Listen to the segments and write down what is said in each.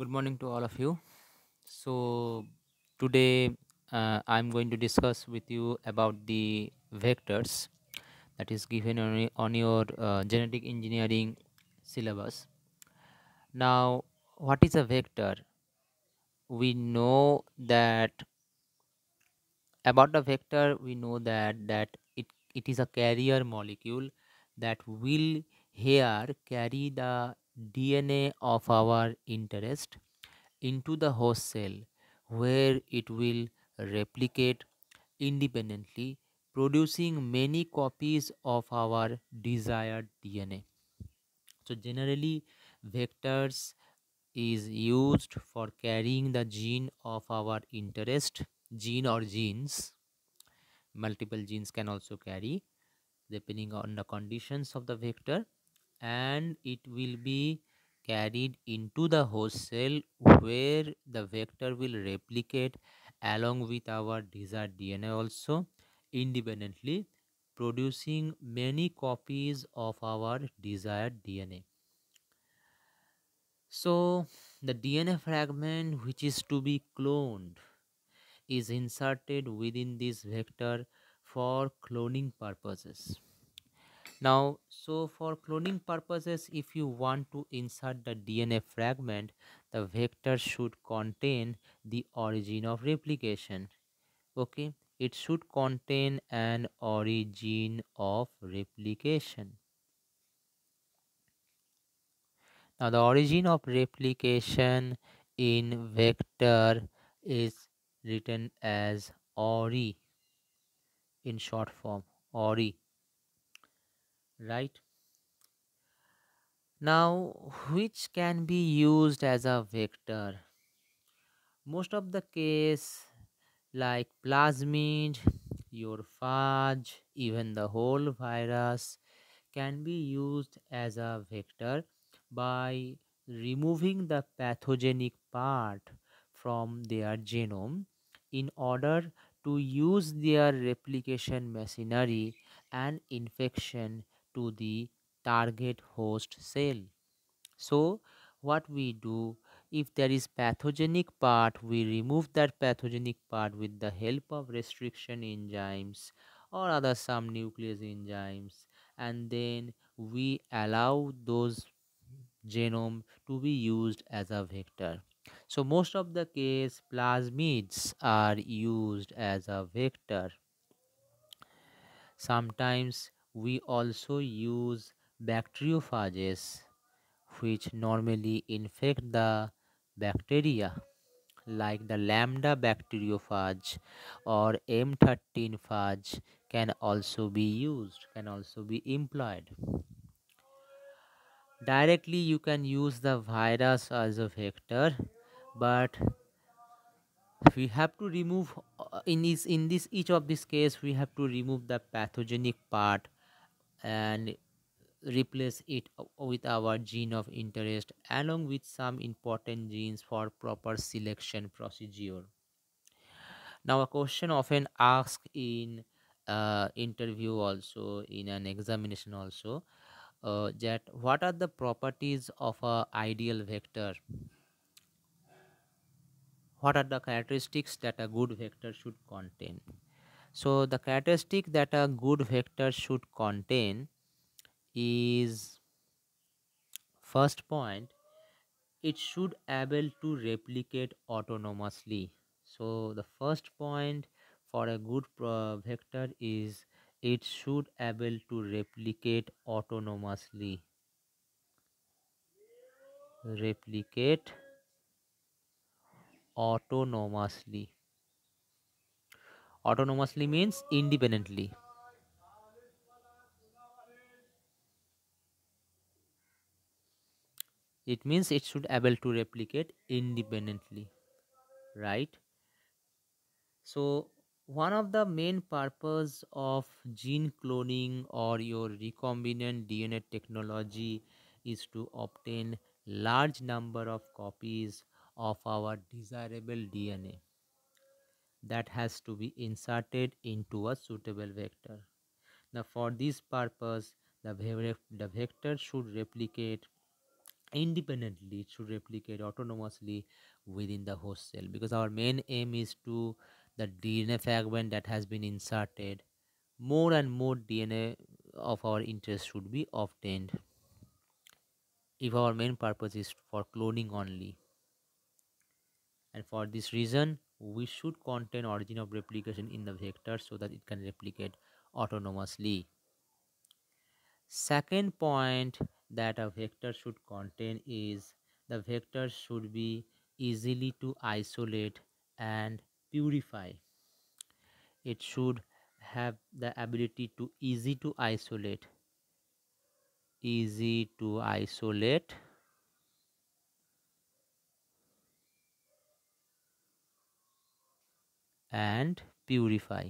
good morning to all of you so today uh, i'm going to discuss with you about the vectors that is given on, on your uh, genetic engineering syllabus now what is a vector we know that about the vector we know that that it it is a carrier molecule that will here carry the DNA of our interest into the host cell where it will replicate independently producing many copies of our desired DNA. So generally vectors is used for carrying the gene of our interest gene or genes multiple genes can also carry depending on the conditions of the vector and it will be carried into the host cell where the vector will replicate along with our desired DNA also independently producing many copies of our desired DNA. So the DNA fragment which is to be cloned is inserted within this vector for cloning purposes now so for cloning purposes if you want to insert the dna fragment the vector should contain the origin of replication okay it should contain an origin of replication now the origin of replication in vector is written as ori in short form ori right now which can be used as a vector most of the case like plasmid your phage even the whole virus can be used as a vector by removing the pathogenic part from their genome in order to use their replication machinery and infection to the target host cell. So what we do if there is pathogenic part we remove that pathogenic part with the help of restriction enzymes or other some nuclease enzymes and then we allow those genome to be used as a vector. So most of the case plasmids are used as a vector. Sometimes we also use bacteriophages which normally infect the bacteria like the lambda bacteriophage or m13 phage can also be used can also be employed directly you can use the virus as a vector but we have to remove uh, in this in this each of this case we have to remove the pathogenic part and replace it with our gene of interest along with some important genes for proper selection procedure. Now a question often asked in uh, interview also in an examination also uh, that what are the properties of a ideal vector? What are the characteristics that a good vector should contain? So the characteristic that a good vector should contain is first point it should able to replicate autonomously so the first point for a good vector is it should able to replicate autonomously replicate autonomously autonomously means independently it means it should able to replicate independently right so one of the main purpose of gene cloning or your recombinant dna technology is to obtain large number of copies of our desirable dna that has to be inserted into a suitable vector. Now for this purpose the, the vector should replicate independently it should replicate autonomously within the host cell because our main aim is to the DNA fragment that has been inserted more and more DNA of our interest should be obtained if our main purpose is for cloning only and for this reason we should contain origin of replication in the vector so that it can replicate autonomously. Second point that a vector should contain is the vector should be easily to isolate and purify. It should have the ability to easy to isolate easy to isolate and purify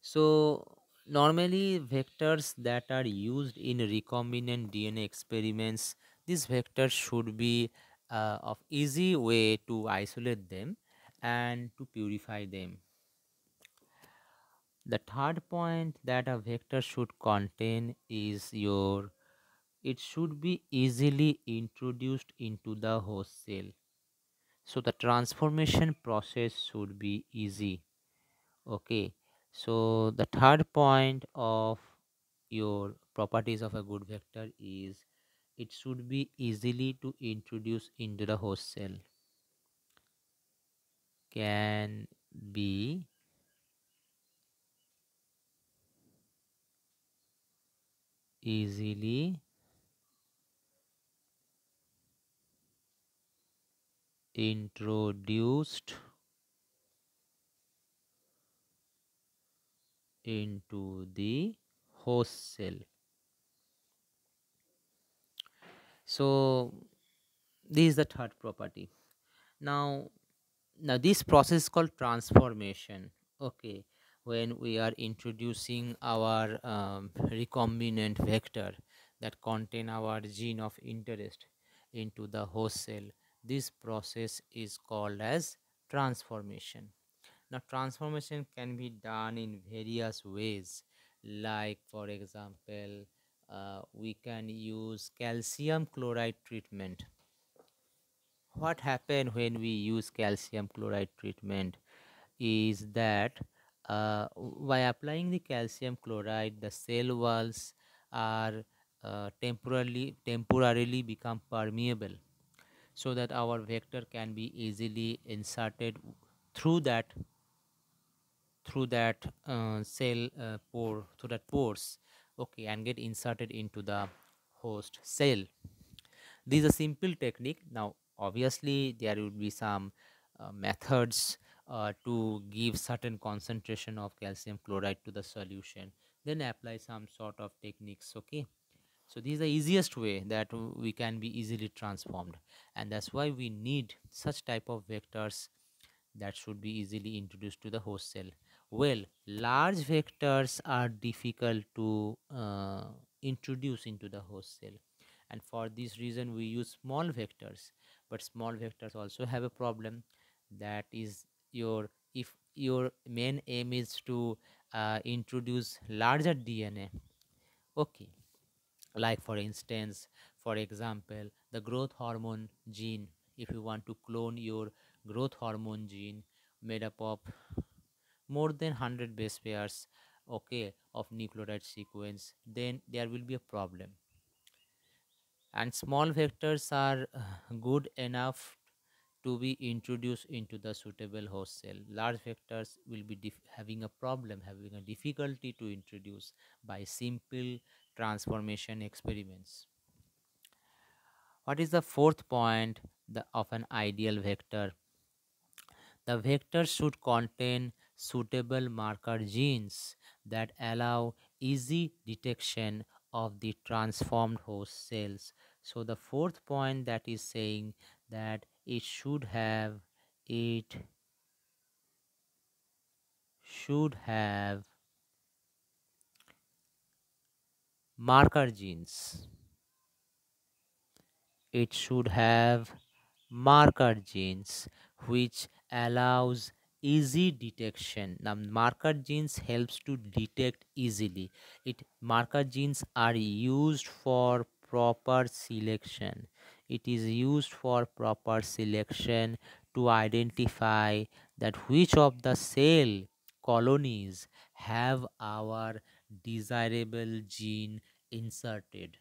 so normally vectors that are used in recombinant dna experiments these vectors should be uh, of easy way to isolate them and to purify them the third point that a vector should contain is your it should be easily introduced into the host cell so the transformation process should be easy okay so the third point of your properties of a good vector is it should be easily to introduce into the host cell can be easily introduced into the host cell so this is the third property now now this process is called transformation okay when we are introducing our um, recombinant vector that contain our gene of interest into the host cell this process is called as transformation. Now transformation can be done in various ways like for example uh, we can use calcium chloride treatment. What happen when we use calcium chloride treatment is that uh, by applying the calcium chloride the cell walls are uh, temporarily temporarily become permeable so that our vector can be easily inserted through that through that uh, cell uh, pore through that pores okay and get inserted into the host cell this is a simple technique now obviously there would be some uh, methods uh, to give certain concentration of calcium chloride to the solution then apply some sort of techniques okay so this is the easiest way that we can be easily transformed and that's why we need such type of vectors that should be easily introduced to the host cell. Well, large vectors are difficult to uh, introduce into the host cell and for this reason we use small vectors but small vectors also have a problem that is your if your main aim is to uh, introduce larger DNA okay like for instance for example the growth hormone gene if you want to clone your growth hormone gene made up of more than 100 base pairs okay of nucleotide sequence then there will be a problem and small vectors are uh, good enough to be introduced into the suitable host cell large vectors will be having a problem having a difficulty to introduce by simple transformation experiments. What is the fourth point the, of an ideal vector? The vector should contain suitable marker genes that allow easy detection of the transformed host cells. So the fourth point that is saying that it should have it should have marker genes it should have marker genes which allows easy detection now marker genes helps to detect easily it marker genes are used for proper selection it is used for proper selection to identify that which of the cell colonies have our desirable gene inserted.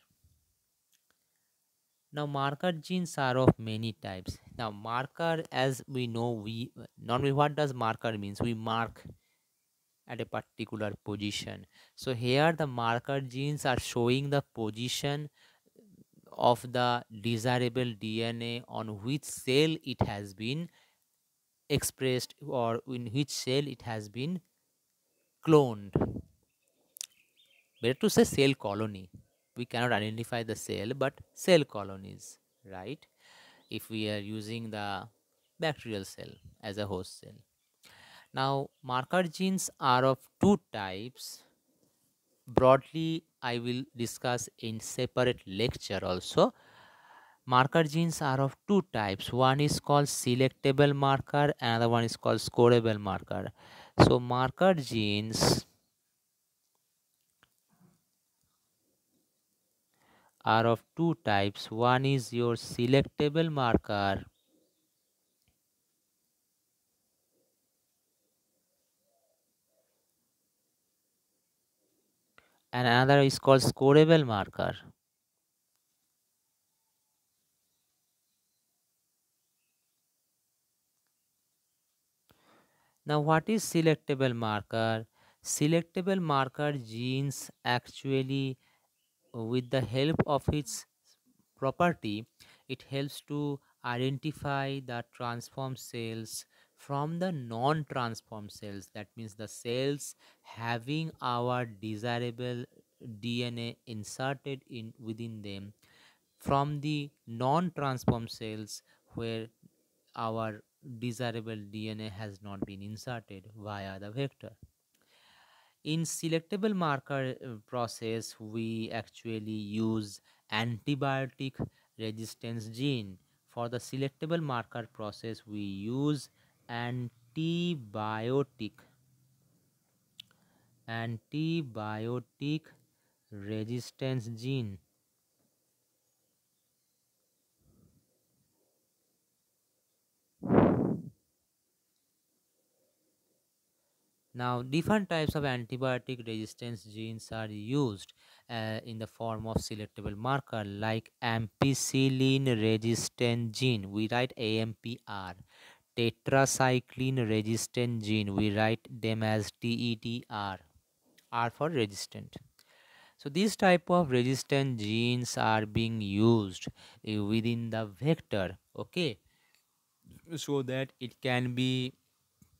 Now marker genes are of many types. Now marker as we know we normally what does marker means we mark at a particular position. So here the marker genes are showing the position of the desirable DNA on which cell it has been expressed or in which cell it has been cloned better to say cell colony we cannot identify the cell but cell colonies right if we are using the bacterial cell as a host cell now marker genes are of two types broadly i will discuss in separate lecture also marker genes are of two types one is called selectable marker another one is called scorable marker so marker genes are of two types. One is your selectable marker. And another is called scoreable marker. Now what is selectable marker? Selectable marker genes actually with the help of its property it helps to identify the transform cells from the non transform cells that means the cells having our desirable dna inserted in within them from the non transform cells where our desirable dna has not been inserted via the vector in selectable marker uh, process we actually use antibiotic resistance gene for the selectable marker process we use antibiotic antibiotic resistance gene Now, different types of antibiotic resistance genes are used uh, in the form of selectable marker like ampicillin resistant gene. We write AMPR. Tetracycline resistant gene. We write them as TETR. R for resistant. So these type of resistant genes are being used uh, within the vector. Okay, so that it can be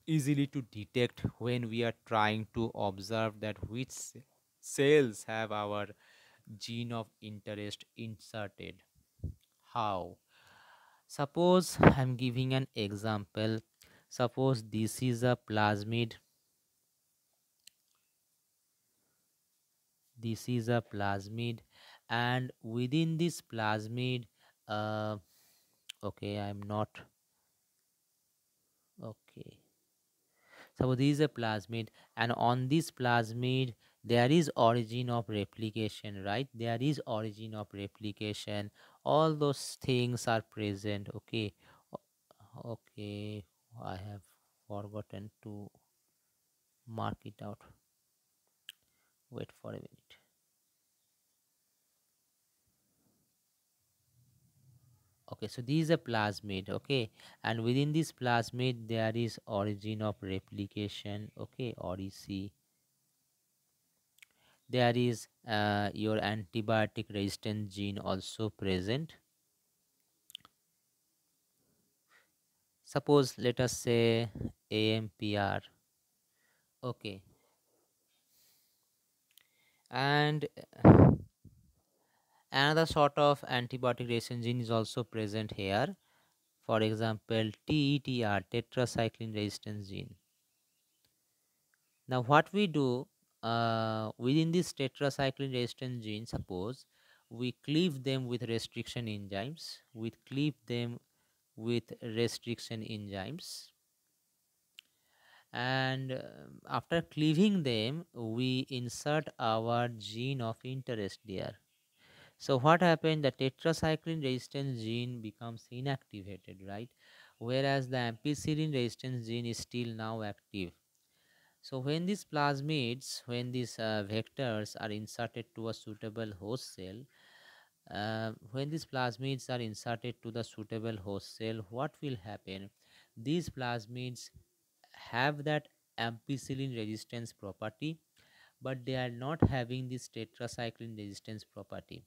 easily to detect when we are trying to observe that which cells have our gene of interest inserted how suppose i'm giving an example suppose this is a plasmid this is a plasmid and within this plasmid uh, okay i'm not suppose this is a plasmid and on this plasmid there is origin of replication right there is origin of replication all those things are present okay okay i have forgotten to mark it out wait for a minute okay so this is a plasmid okay and within this plasmid there is origin of replication okay ODC there is uh, your antibiotic resistant gene also present suppose let us say AMPR okay and Another sort of antibiotic resistance gene is also present here. For example, TETR, tetracycline resistance gene. Now what we do uh, within this tetracycline resistance gene, suppose we cleave them with restriction enzymes, we cleave them with restriction enzymes and um, after cleaving them we insert our gene of interest there so what happened? The tetracycline resistance gene becomes inactivated, right? Whereas the ampicillin resistance gene is still now active. So when these plasmids, when these uh, vectors are inserted to a suitable host cell, uh, when these plasmids are inserted to the suitable host cell, what will happen? These plasmids have that ampicillin resistance property, but they are not having this tetracycline resistance property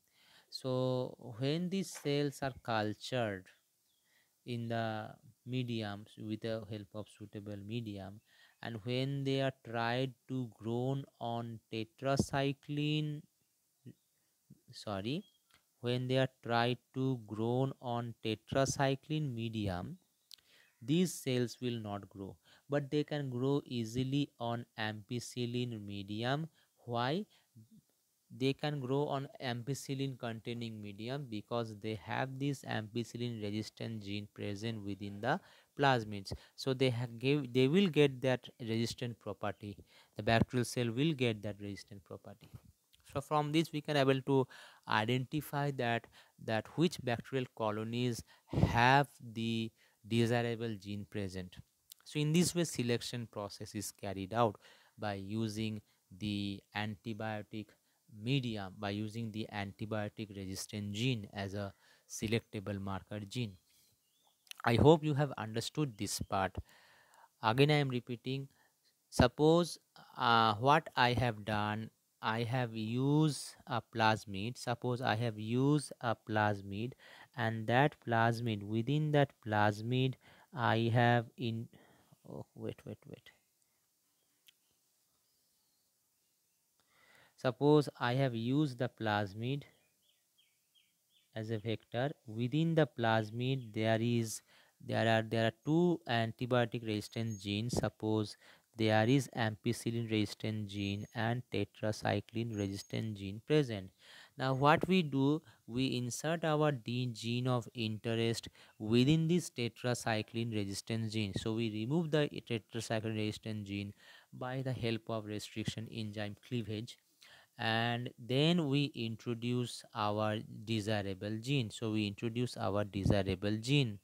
so when these cells are cultured in the mediums with the help of suitable medium and when they are tried to grown on tetracycline sorry when they are tried to grown on tetracycline medium these cells will not grow but they can grow easily on ampicillin medium why they can grow on ampicillin containing medium because they have this ampicillin resistant gene present within the plasmids so they give they will get that resistant property the bacterial cell will get that resistant property so from this we can able to identify that that which bacterial colonies have the desirable gene present so in this way selection process is carried out by using the antibiotic media by using the antibiotic resistant gene as a selectable marker gene. I hope you have understood this part. Again, I am repeating. Suppose uh, what I have done, I have used a plasmid. Suppose I have used a plasmid and that plasmid, within that plasmid, I have in, oh, wait, wait, wait. suppose I have used the plasmid as a vector within the plasmid there is there are there are two antibiotic resistant genes suppose there is ampicillin resistant gene and tetracycline resistant gene present now what we do we insert our D gene of interest within this tetracycline resistant gene so we remove the tetracycline resistant gene by the help of restriction enzyme cleavage and then we introduce our desirable gene so we introduce our desirable gene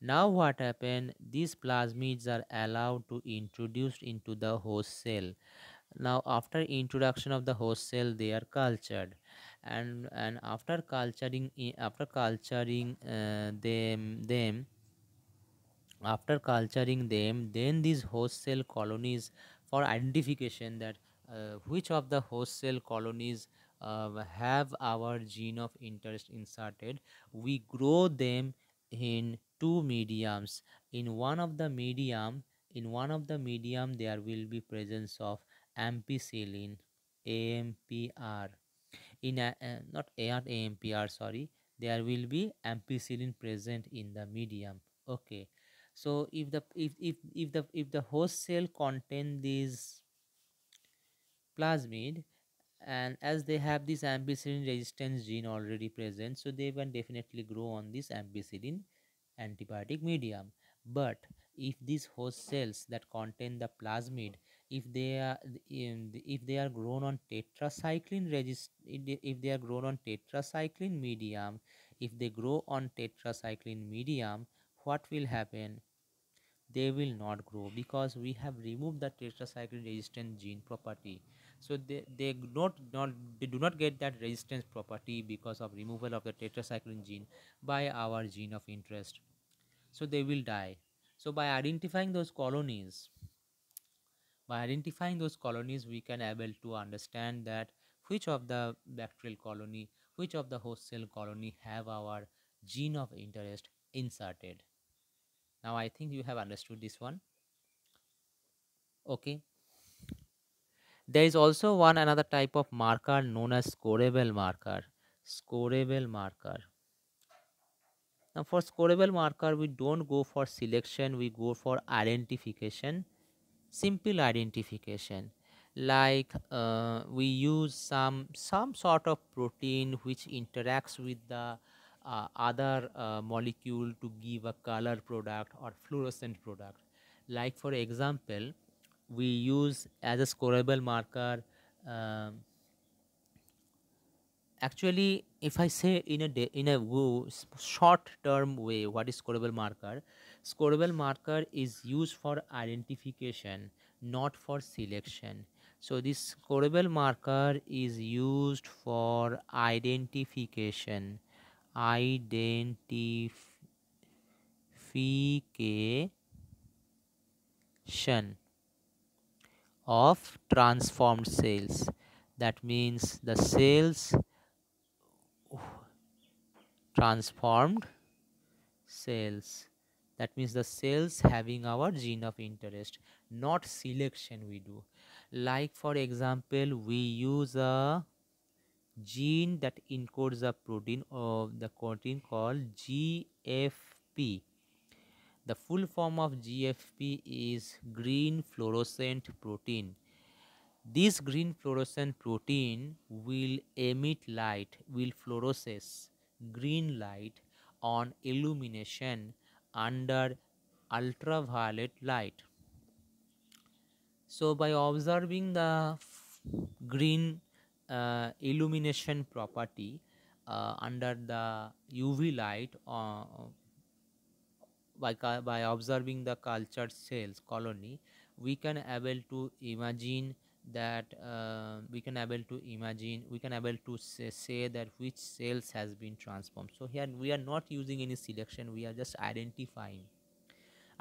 now what happened these plasmids are allowed to introduced into the host cell now after introduction of the host cell they are cultured and and after culturing eh, after culturing uh, them them after culturing them then these host cell colonies for identification that uh, which of the host cell colonies uh, have our gene of interest inserted we grow them in two mediums in one of the medium in one of the medium there will be presence of ampicillin AMPR in a, uh, not not AMPR sorry there will be ampicillin present in the medium okay so if the if if, if the if the host cell contain these plasmid and as they have this ampicillin resistance gene already present so they will definitely grow on this ampicillin antibiotic medium but if these host cells that contain the plasmid if they are if they are grown on tetracycline resist if they are grown on tetracycline medium if they grow on tetracycline medium what will happen they will not grow because we have removed the tetracycline resistant gene property so they, they not, not they do not get that resistance property because of removal of the tetracycline gene by our gene of interest so they will die so by identifying those colonies by identifying those colonies we can able to understand that which of the bacterial colony which of the host cell colony have our gene of interest inserted now i think you have understood this one okay there is also one another type of marker known as scoreable marker. Scoreable marker. Now for scoreable marker, we don't go for selection, we go for identification, simple identification. Like uh, we use some, some sort of protein which interacts with the uh, other uh, molecule to give a color product or fluorescent product. Like for example, we use as a scorable marker um, actually if i say in a in a short term way what is scorable marker scorable marker is used for identification not for selection so this scorable marker is used for identification identification of transformed cells, That means the cells transformed cells. That means the cells having our gene of interest, not selection we do. Like for example, we use a gene that encodes a protein of the protein called GFP the full form of GFP is green fluorescent protein. This green fluorescent protein will emit light, will fluoresce green light on illumination under ultraviolet light. So by observing the green uh, illumination property uh, under the UV light uh, by, by observing the cultured cells colony we can able to imagine that uh, we can able to imagine we can able to say, say that which cells has been transformed so here we are not using any selection we are just identifying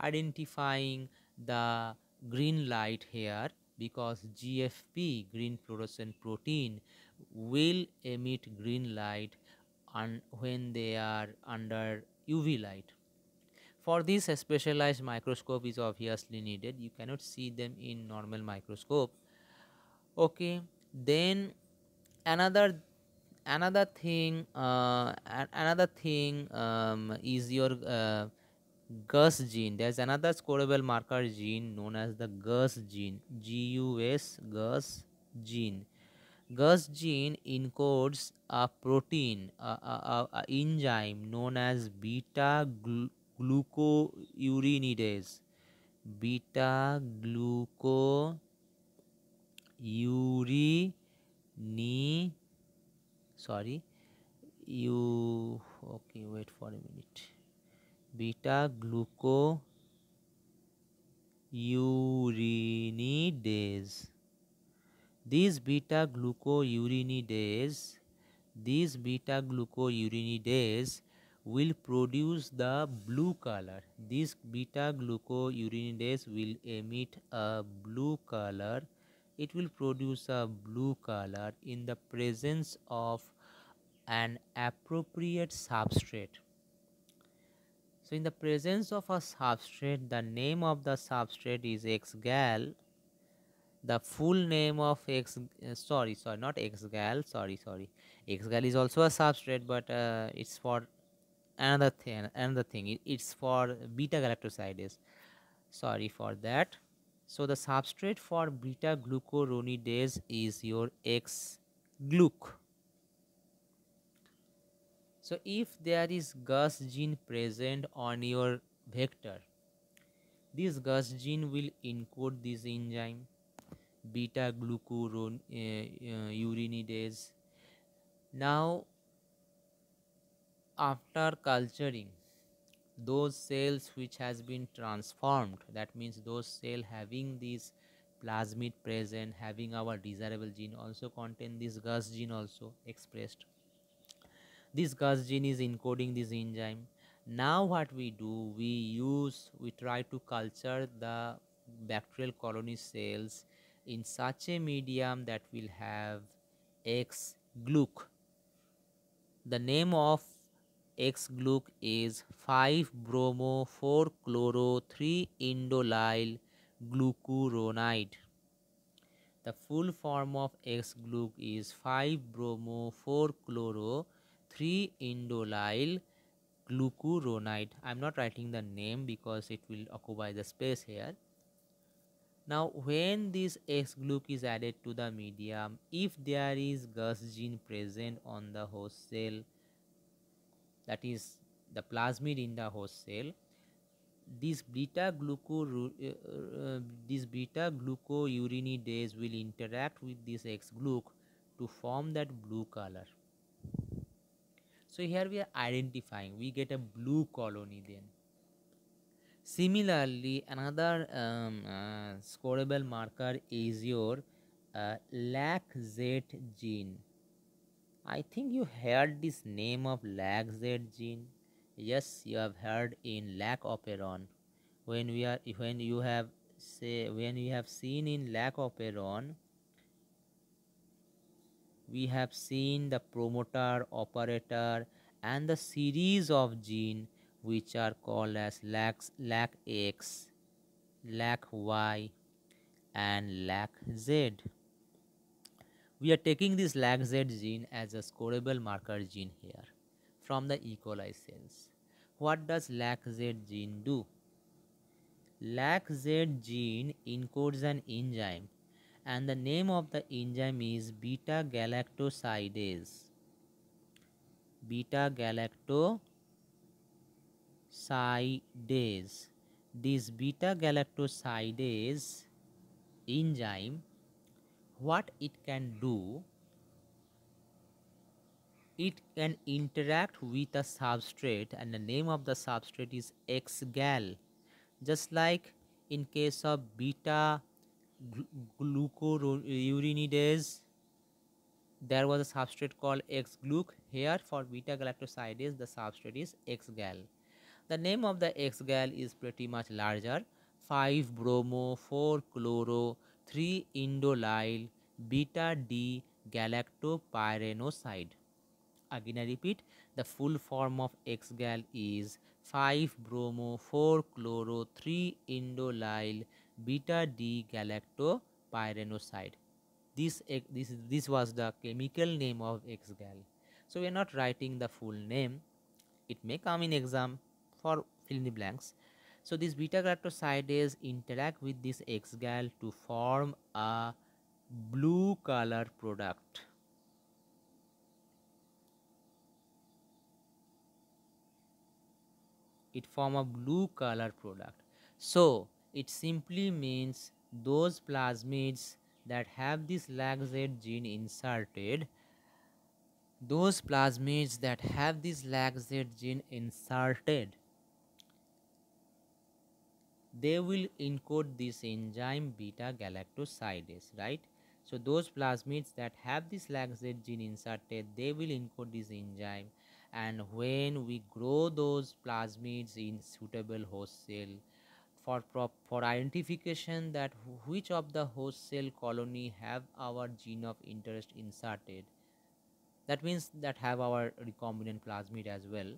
identifying the green light here because gfp green fluorescent protein will emit green light and when they are under uv light for this a specialized microscope is obviously needed, you cannot see them in normal microscope. Okay, then another another thing uh, another thing um, is your uh, Gus gene. There's another scorable marker gene known as the Gus gene, GUS Gus gene. Gus gene encodes a protein, a, a, a, a enzyme known as beta glu urinides, beta glucourini sorry you okay wait for a minute beta glucourinidase these beta urinides. these beta urinides will produce the blue color. This beta glucourinidase will emit a blue color. It will produce a blue color in the presence of an appropriate substrate. So in the presence of a substrate, the name of the substrate is X-gal. The full name of X, uh, sorry, sorry, not X-gal. sorry, sorry. X-gal is also a substrate, but uh, it's for another thing another thing it's for beta galactosidase. sorry for that so the substrate for beta glucuronidase is your x gluc so if there is gus gene present on your vector this gus gene will encode this enzyme beta glucuronidase eh, eh, uh, uh, now after culturing those cells which has been transformed that means those cell having this plasmid present having our desirable gene also contain this gus gene also expressed this gus gene is encoding this enzyme now what we do we use we try to culture the bacterial colony cells in such a medium that will have x gluc the name of X gluc is 5 bromo 4 chloro 3 indolyl glucuronide. The full form of X gluc is 5 bromo 4 chloro 3 indolyl glucuronide. I am not writing the name because it will occupy the space here. Now when this X gluc is added to the medium, if there is Gus gene present on the host cell, that is the plasmid in the host cell these beta gluco uh, uh, beta glucourinidase will interact with this X gluc to form that blue color so here we are identifying we get a blue colony then similarly another um, uh, scorable marker is your uh, lac z gene I think you heard this name of Z gene. Yes, you have heard in lac operon. When we are when you have say when you have seen in lac operon, we have seen the promoter, operator, and the series of gene which are called as lac lac X, lac Y, and lac Z. We are taking this LAGZ gene as a scorable marker gene here from the E. coli cells. What does LAGZ gene do? LAGZ gene encodes an enzyme and the name of the enzyme is beta galactosidase. Beta galactosidase. This beta galactosidase enzyme what it can do it can interact with a substrate and the name of the substrate is xgal just like in case of beta glucuronidase there was a substrate called X-gluc. Here for beta-galactosidase, the substrate is X-gal. The name of the X-gal is pretty much larger. 5-bromo, 4-chloro, 3 indolyl beta D galactopyranoside. Again, I repeat the full form of Xgal is 5 bromo 4 chloro 3 indolyl beta D galactopyranoside. This, this, this was the chemical name of Xgal. So, we are not writing the full name, it may come in exam for fill in the blanks so this beta galactosidase interact with this Xgal to form a blue color product. It form a blue color product. So it simply means those plasmids that have this LAGZ gene inserted those plasmids that have this LAGZ gene inserted they will encode this enzyme beta galactosidase right so those plasmids that have this laxate gene inserted they will encode this enzyme and when we grow those plasmids in suitable host cell for prop for identification that which of the host cell colony have our gene of interest inserted that means that have our recombinant plasmid as well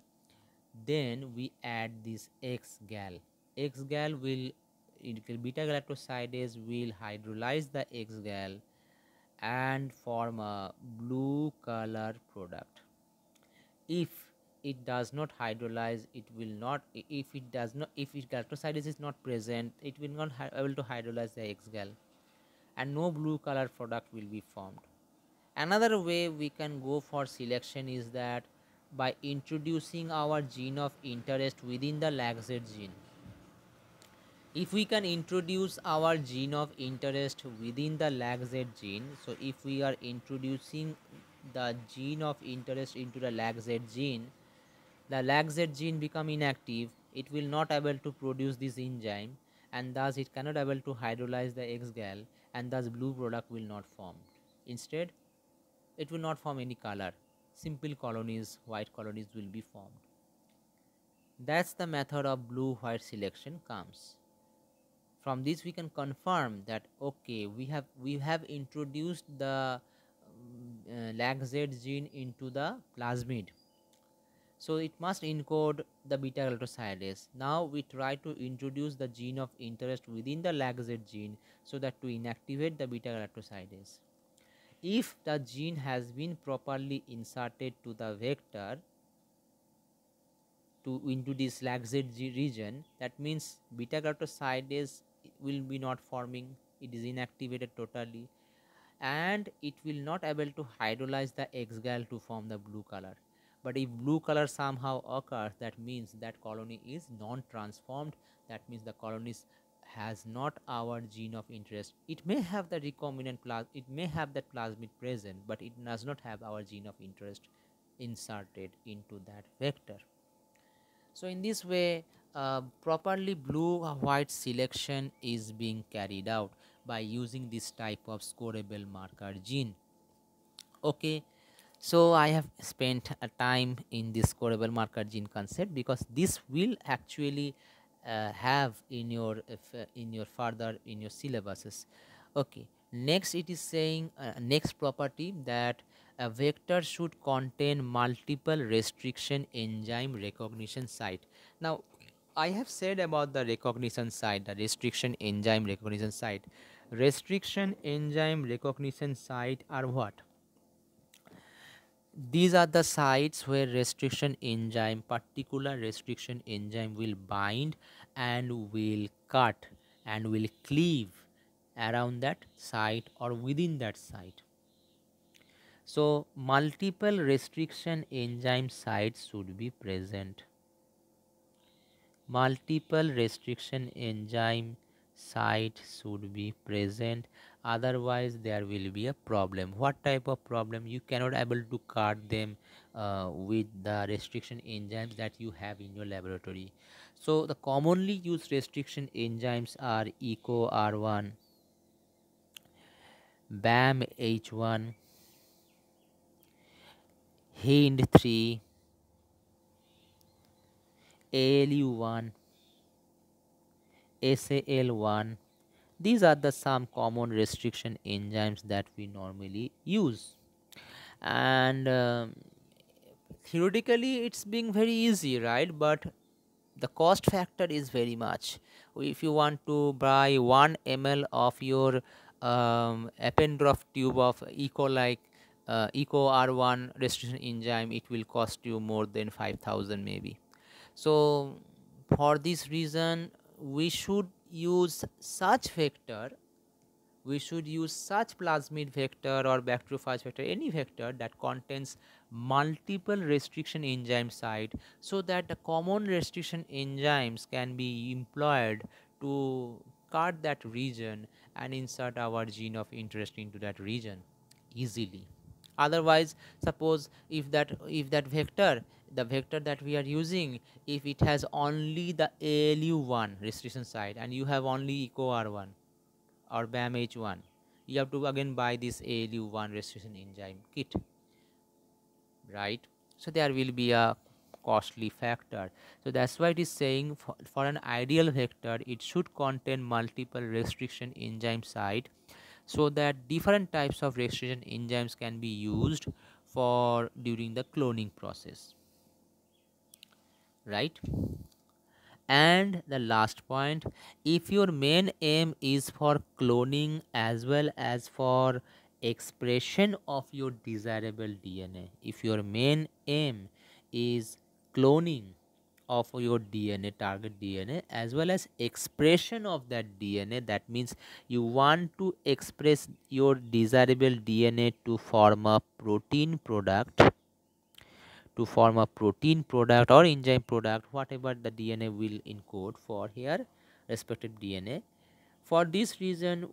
then we add this X gal gal will beta galactosidase will hydrolyze the X gal, and form a blue color product if it does not hydrolyze it will not if it does not if it galactosidase is not present it will not able to hydrolyze the X gal, and no blue color product will be formed another way we can go for selection is that by introducing our gene of interest within the laxate gene if we can introduce our gene of interest within the LAGZ gene so if we are introducing the gene of interest into the LAGZ gene the LAGZ gene become inactive it will not able to produce this enzyme and thus it cannot able to hydrolyze the X-gal and thus blue product will not form instead it will not form any color simple colonies white colonies will be formed that's the method of blue white selection comes from this we can confirm that okay we have we have introduced the uh, gene into the plasmid so it must encode the beta galactosidase now we try to introduce the gene of interest within the LAGZ gene so that to inactivate the beta galactosidase if the gene has been properly inserted to the vector to into this LAGZ region that means beta galactosidase will be not forming it is inactivated totally and it will not able to hydrolyze the exgal to form the blue color but if blue color somehow occurs that means that colony is non-transformed that means the colony has not our gene of interest it may have the recombinant plas it may have that plasmid present but it does not have our gene of interest inserted into that vector so in this way uh, properly blue white selection is being carried out by using this type of scoreable marker gene okay so i have spent a time in this scoreable marker gene concept because this will actually uh, have in your uh, in your further in your syllabuses okay next it is saying uh, next property that a vector should contain multiple restriction enzyme recognition site now I have said about the recognition site, the restriction enzyme recognition site. Restriction enzyme recognition site are what? These are the sites where restriction enzyme, particular restriction enzyme will bind and will cut and will cleave around that site or within that site. So multiple restriction enzyme sites should be present multiple restriction enzyme site should be present otherwise there will be a problem what type of problem you cannot able to cut them uh, with the restriction enzymes that you have in your laboratory so the commonly used restriction enzymes are eco r1 bam h1 hind 3 ALU1, SAL1. These are the some common restriction enzymes that we normally use. And um, theoretically, it's being very easy, right? But the cost factor is very much. If you want to buy 1 ml of your um, tube of eco like uh, eco r1 restriction enzyme it will cost you more than 5000 maybe so for this reason we should use such vector we should use such plasmid vector or bacteriophage vector any vector that contains multiple restriction enzyme site so that the common restriction enzymes can be employed to cut that region and insert our gene of interest into that region easily otherwise suppose if that if that vector the vector that we are using if it has only the ALU1 restriction site, and you have only ECO R1 or BAM H1 you have to again buy this ALU1 restriction enzyme kit right so there will be a costly factor so that's why it is saying for, for an ideal vector it should contain multiple restriction enzyme site so that different types of restriction enzymes can be used for during the cloning process right and the last point if your main aim is for cloning as well as for expression of your desirable dna if your main aim is cloning of your dna target dna as well as expression of that dna that means you want to express your desirable dna to form a protein product to form a protein product or enzyme product whatever the DNA will encode for here respective DNA. For this reason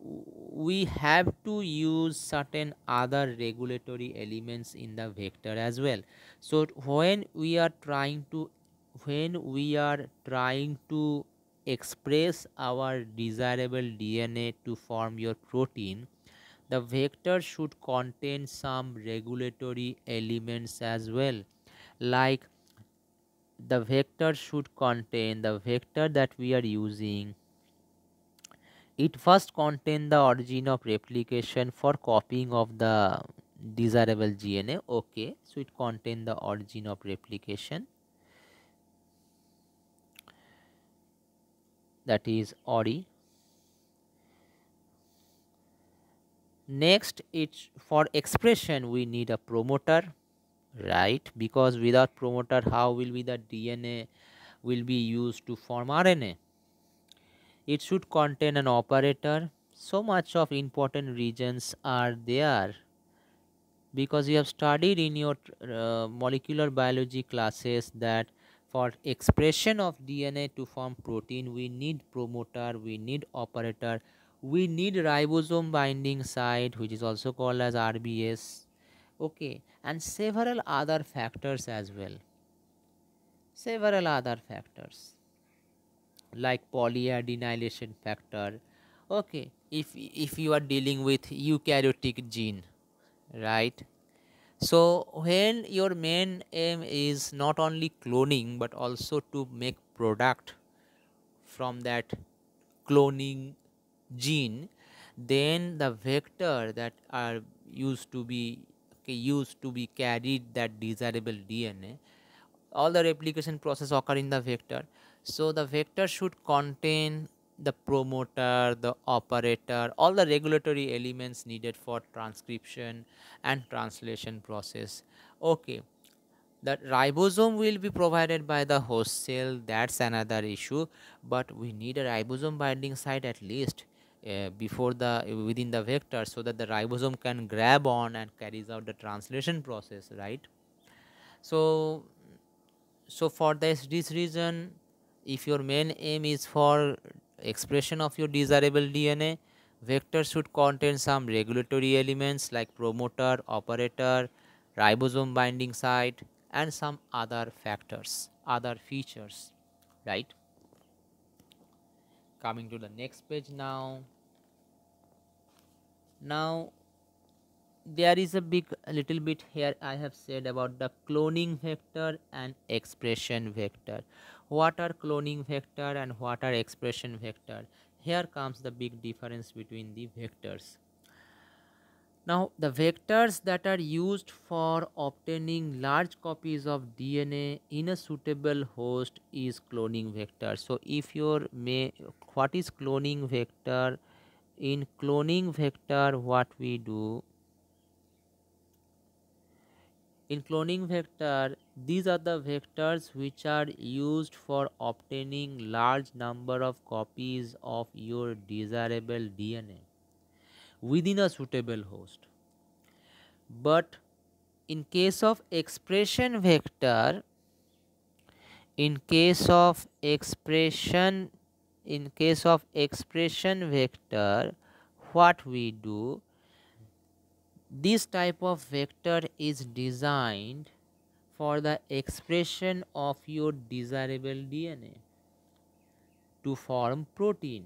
we have to use certain other regulatory elements in the vector as well. So when we are trying to when we are trying to express our desirable DNA to form your protein the vector should contain some regulatory elements as well like the vector should contain the vector that we are using it first contain the origin of replication for copying of the desirable gna okay so it contain the origin of replication that is ori next it's for expression we need a promoter right because without promoter how will be the dna will be used to form rna it should contain an operator so much of important regions are there because you have studied in your uh, molecular biology classes that for expression of dna to form protein we need promoter we need operator we need ribosome binding site which is also called as rbs okay and several other factors as well several other factors like polyadenylation factor okay if if you are dealing with eukaryotic gene right so when your main aim is not only cloning but also to make product from that cloning gene then the vector that are used to be used to be carried that desirable DNA. All the replication process occur in the vector. So the vector should contain the promoter, the operator, all the regulatory elements needed for transcription and translation process. Okay, the ribosome will be provided by the host cell, that's another issue, but we need a ribosome binding site at least uh, before the uh, within the vector so that the ribosome can grab on and carries out the translation process right so so for this this reason if your main aim is for expression of your desirable dna vector should contain some regulatory elements like promoter operator ribosome binding site and some other factors other features right coming to the next page now now there is a big a little bit here i have said about the cloning vector and expression vector what are cloning vector and what are expression vector here comes the big difference between the vectors now, the vectors that are used for obtaining large copies of DNA in a suitable host is cloning vector. So, if your may, what is cloning vector? In cloning vector, what we do? In cloning vector, these are the vectors which are used for obtaining large number of copies of your desirable DNA within a suitable host but in case of expression vector in case of expression in case of expression vector what we do this type of vector is designed for the expression of your desirable DNA to form protein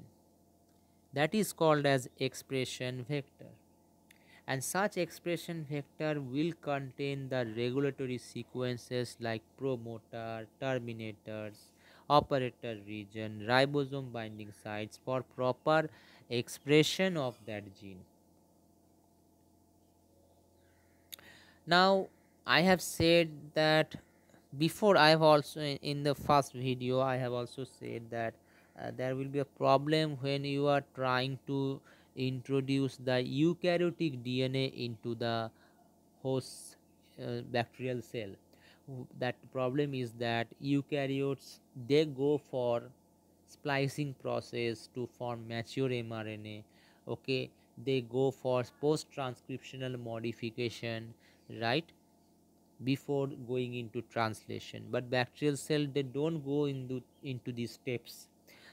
that is called as expression vector and such expression vector will contain the regulatory sequences like promoter terminators operator region ribosome binding sites for proper expression of that gene now i have said that before i have also in the first video i have also said that uh, there will be a problem when you are trying to introduce the eukaryotic DNA into the host uh, bacterial cell that problem is that eukaryotes they go for splicing process to form mature mRNA okay they go for post transcriptional modification right before going into translation but bacterial cell they don't go into into these steps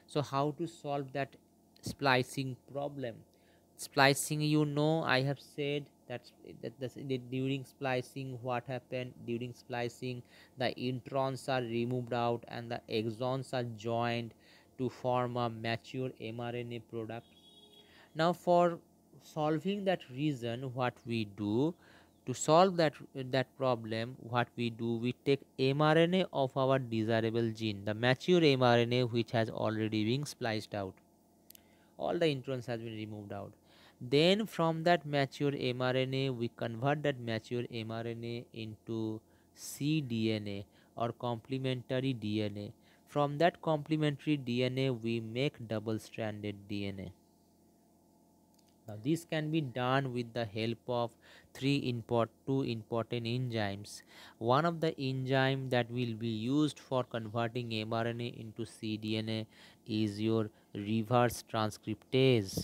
so how to solve that splicing problem splicing you know i have said that, that, that during splicing what happened during splicing the introns are removed out and the exons are joined to form a mature mrna product now for solving that reason what we do to solve that that problem what we do we take mRNA of our desirable gene the mature mRNA which has already been spliced out all the introns has been removed out then from that mature mRNA we convert that mature mRNA into cDNA or complementary DNA from that complementary DNA we make double stranded DNA now this can be done with the help of three import two important enzymes one of the enzyme that will be used for converting mrna into cdna is your reverse transcriptase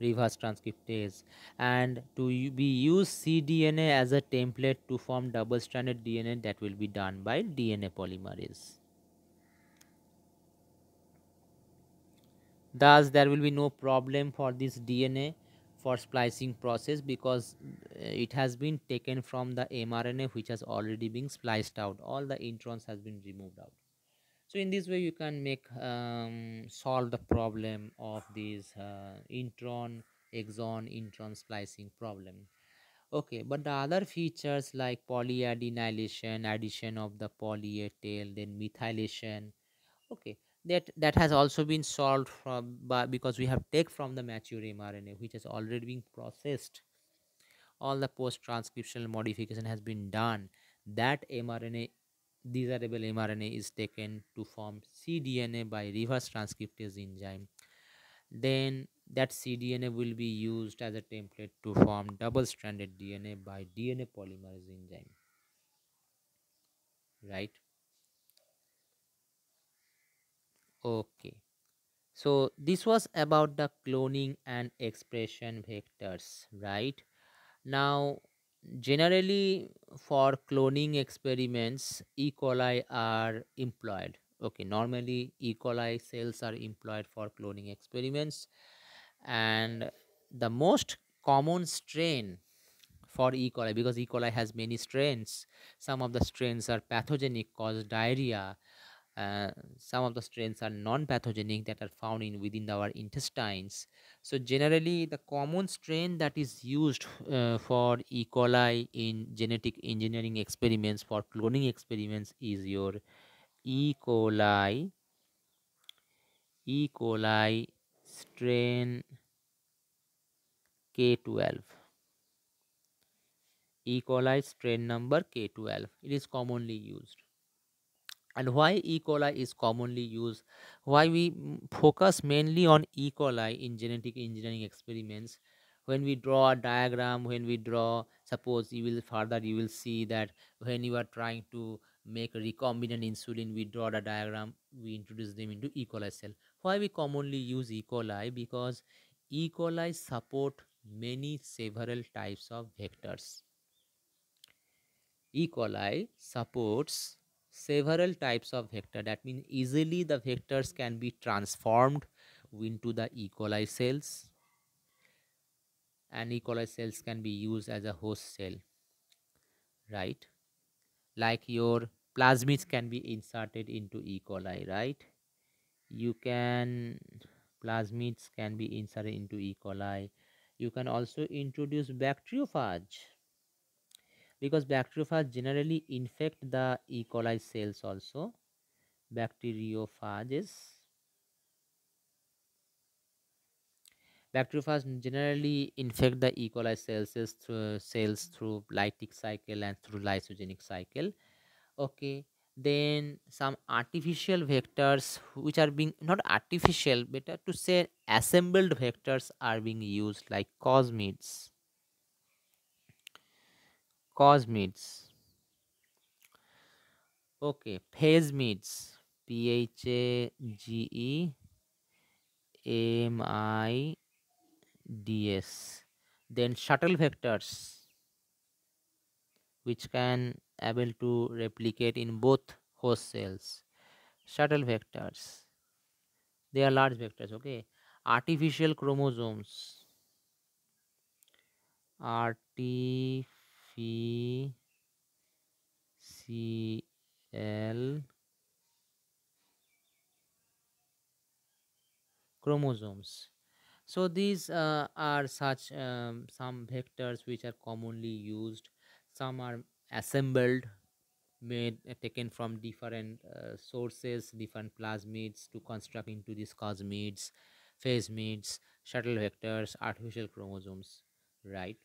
reverse transcriptase and to be used cDNA as a template to form double stranded DNA that will be done by DNA polymerase. Thus there will be no problem for this DNA for splicing process because uh, it has been taken from the mRNA which has already been spliced out all the introns has been removed out so in this way you can make um, solve the problem of this uh, intron exon intron splicing problem okay but the other features like polyadenylation addition of the poly A tail then methylation okay that that has also been solved from by, because we have take from the mature mrna which has already been processed all the post transcriptional modification has been done that mrna desirable mRNA is taken to form cDNA by reverse transcriptase enzyme. Then that cDNA will be used as a template to form double-stranded DNA by DNA polymerase enzyme. Right? Okay. So this was about the cloning and expression vectors, right? Now generally for cloning experiments e coli are employed okay normally e coli cells are employed for cloning experiments and the most common strain for e coli because e coli has many strains some of the strains are pathogenic cause diarrhea uh, some of the strains are non-pathogenic that are found in within our intestines so generally the common strain that is used uh, for e coli in genetic engineering experiments for cloning experiments is your e coli e coli strain k12 e coli strain number k12 it is commonly used and why E. coli is commonly used, why we mm, focus mainly on E. coli in genetic engineering experiments. When we draw a diagram, when we draw, suppose you will further, you will see that when you are trying to make recombinant insulin, we draw the diagram, we introduce them into E. coli cell. Why we commonly use E. coli? Because E. coli support many several types of vectors. E. coli supports several types of vector that means easily the vectors can be transformed into the E. coli cells and E. coli cells can be used as a host cell right like your plasmids can be inserted into E. coli right you can plasmids can be inserted into E. coli you can also introduce bacteriophage because bacteriophages generally infect the E. coli cells also bacteriophages bacteriophages generally infect the E. coli cells, through cells through lytic cycle and through lysogenic cycle okay then some artificial vectors which are being not artificial better to say assembled vectors are being used like cosmids cosmids okay phasmids p h a g e m i d s then shuttle vectors which can able to replicate in both host cells shuttle vectors they are large vectors okay artificial chromosomes artificial P C L chromosomes so these uh, are such um, some vectors which are commonly used some are assembled made uh, taken from different uh, sources different plasmids to construct into these cosmids phasmids shuttle vectors artificial chromosomes right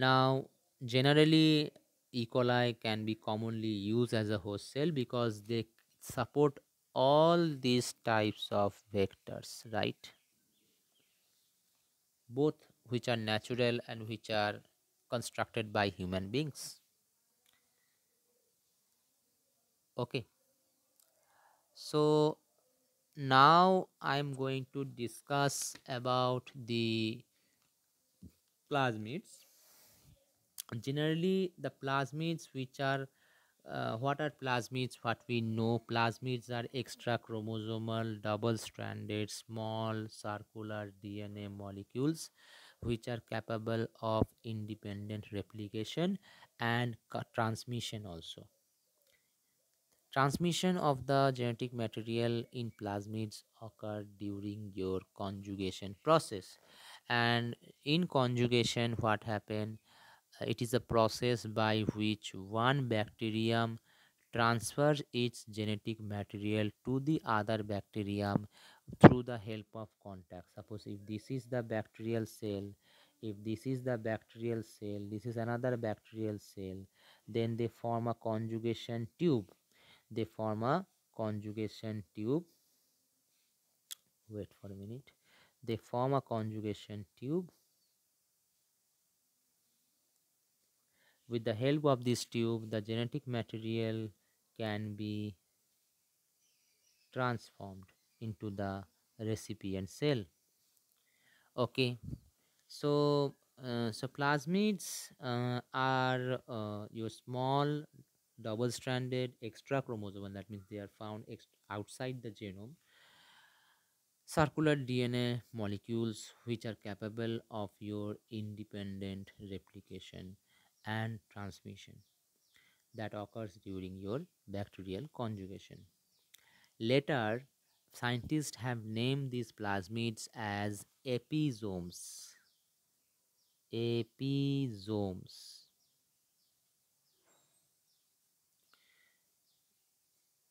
now generally e coli can be commonly used as a host cell because they support all these types of vectors right both which are natural and which are constructed by human beings okay so now i'm going to discuss about the plasmids generally the plasmids which are uh, what are plasmids what we know plasmids are extra chromosomal double stranded small circular dna molecules which are capable of independent replication and transmission also transmission of the genetic material in plasmids occur during your conjugation process and in conjugation what happen it is a process by which one bacterium transfers its genetic material to the other bacterium through the help of contact suppose if this is the bacterial cell if this is the bacterial cell this is another bacterial cell then they form a conjugation tube they form a conjugation tube wait for a minute they form a conjugation tube with the help of this tube the genetic material can be transformed into the recipient cell okay so uh, so plasmids uh, are uh, your small double stranded extra chromosome that means they are found outside the genome circular dna molecules which are capable of your independent replication and transmission that occurs during your bacterial conjugation. Later, scientists have named these plasmids as episomes. Episomes.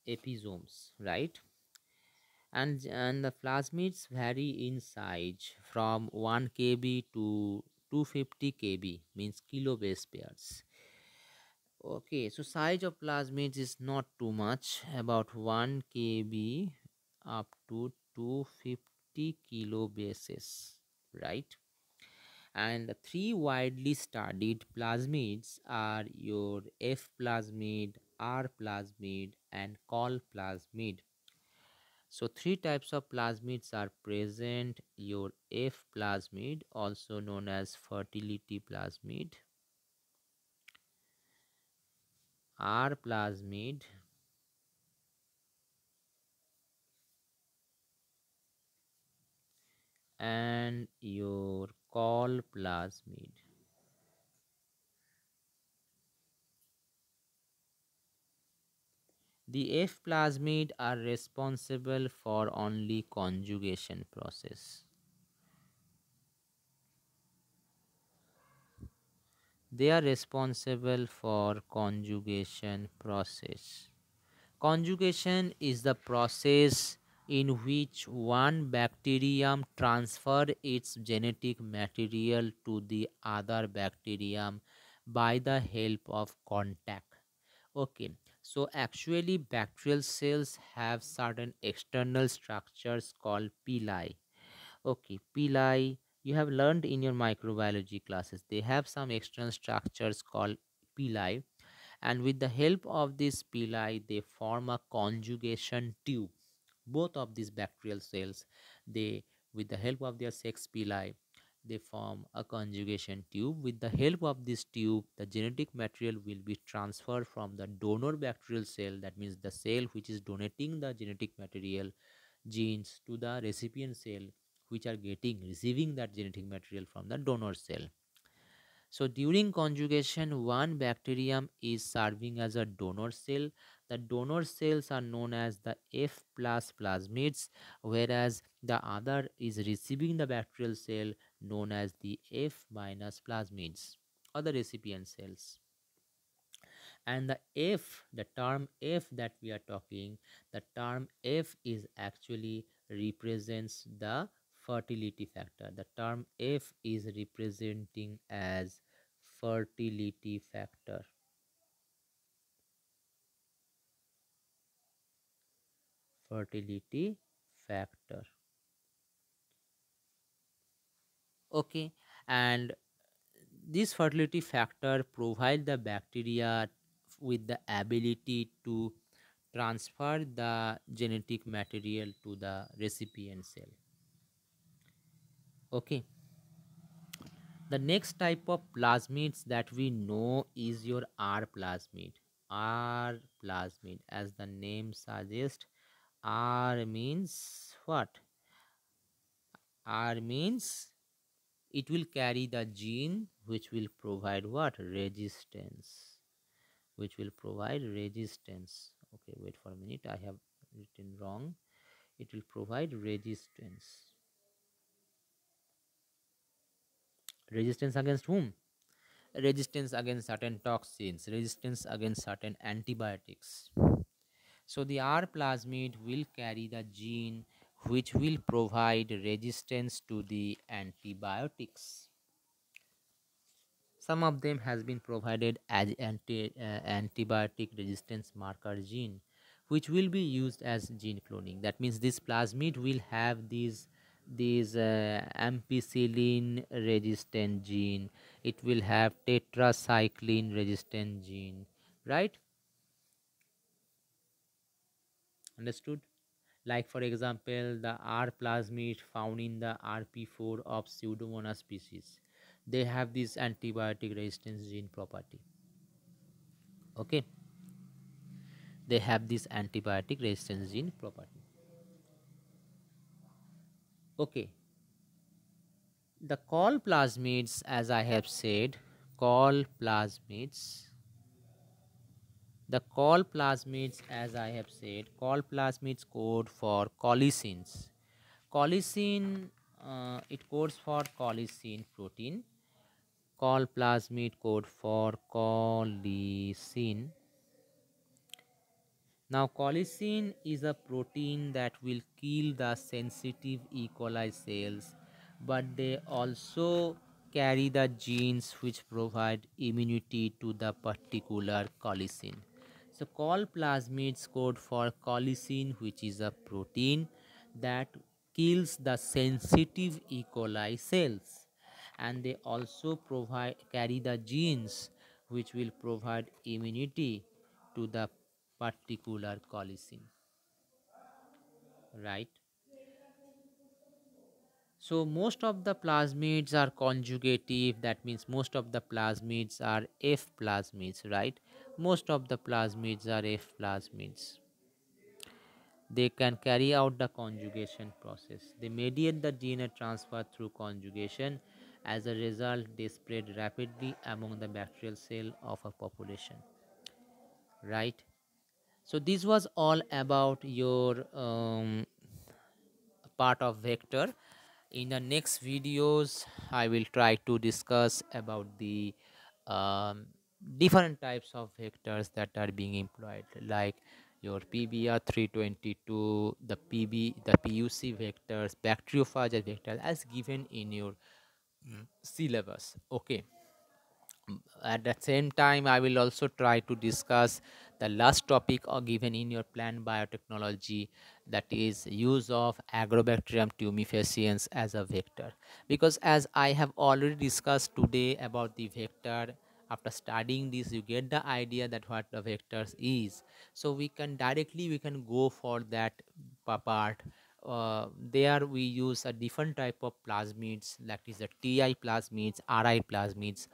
Episomes, right? And, and the plasmids vary in size from 1 kb to 250 kb means kilo base pairs okay so size of plasmids is not too much about 1 kb up to 250 bases, right and three widely studied plasmids are your f plasmid r plasmid and col plasmid so three types of plasmids are present. Your F plasmid also known as fertility plasmid. R plasmid and your call plasmid The F plasmid are responsible for only conjugation process. They are responsible for conjugation process. Conjugation is the process in which one bacterium transfer its genetic material to the other bacterium by the help of contact. Okay so actually bacterial cells have certain external structures called pili okay pili you have learned in your microbiology classes they have some external structures called pili and with the help of these pili they form a conjugation tube both of these bacterial cells they with the help of their sex pili they form a conjugation tube. With the help of this tube, the genetic material will be transferred from the donor bacterial cell, that means the cell which is donating the genetic material genes to the recipient cell which are getting receiving that genetic material from the donor cell. So during conjugation, one bacterium is serving as a donor cell. The donor cells are known as the F plus plasmids, whereas the other is receiving the bacterial cell known as the F minus plasmids or the recipient cells. And the F, the term F that we are talking, the term F is actually represents the fertility factor. The term F is representing as fertility factor. Fertility factor. okay and this fertility factor provide the bacteria with the ability to transfer the genetic material to the recipient cell okay the next type of plasmids that we know is your r plasmid r plasmid as the name suggests r means what r means it will carry the gene which will provide what resistance which will provide resistance okay wait for a minute i have written wrong it will provide resistance resistance against whom resistance against certain toxins resistance against certain antibiotics so the r plasmid will carry the gene which will provide resistance to the antibiotics some of them has been provided as anti uh, antibiotic resistance marker gene which will be used as gene cloning that means this plasmid will have these these uh, ampicillin resistant gene it will have tetracycline resistant gene right understood like for example the r plasmid found in the rp4 of pseudomonas species they have this antibiotic resistance gene property okay they have this antibiotic resistance gene property okay the call plasmids as i have said call plasmids the col plasmids as i have said col plasmids code for colicins colicin uh, it codes for colicin protein col plasmid code for colicin now colicin is a protein that will kill the sensitive E. coli cells but they also carry the genes which provide immunity to the particular colicin. So plasmids code for colicine which is a protein that kills the sensitive E. coli cells and they also provide carry the genes which will provide immunity to the particular colicine right so most of the plasmids are conjugative that means most of the plasmids are f plasmids right most of the plasmids are F plasmids. They can carry out the conjugation process. They mediate the DNA transfer through conjugation. As a result, they spread rapidly among the bacterial cell of a population. Right? So this was all about your um, part of vector. In the next videos, I will try to discuss about the um, different types of vectors that are being employed like your PBR 322, the PB, the PUC vectors, bacteriophage vector as given in your mm, syllabus. Okay. Mm, at the same time, I will also try to discuss the last topic or uh, given in your plant biotechnology that is use of agrobacterium tumefaciens as a vector because as I have already discussed today about the vector after studying this you get the idea that what the vectors is so we can directly we can go for that part uh, there we use a different type of plasmids that is the ti plasmids ri plasmids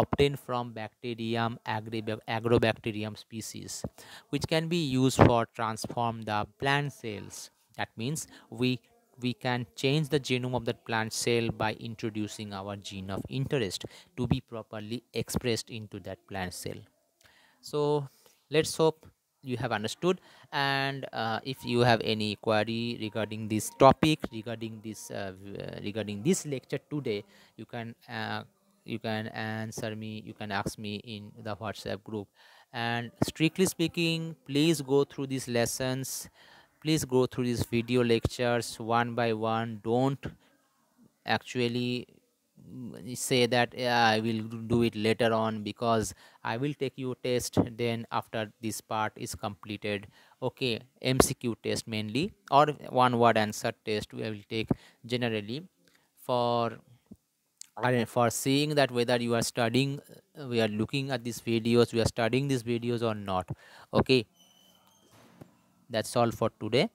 obtained from bacterium agrobacterium species which can be used for transform the plant cells that means we we can change the genome of that plant cell by introducing our gene of interest to be properly expressed into that plant cell so let's hope you have understood and uh, if you have any query regarding this topic regarding this uh, uh regarding this lecture today you can uh, you can answer me you can ask me in the whatsapp group and strictly speaking please go through these lessons please go through these video lectures one by one don't actually mm, say that yeah, I will do it later on because I will take you test then after this part is completed okay MCQ test mainly or one word answer test we will take generally for for seeing that whether you are studying uh, we are looking at these videos we are studying these videos or not okay that's all for today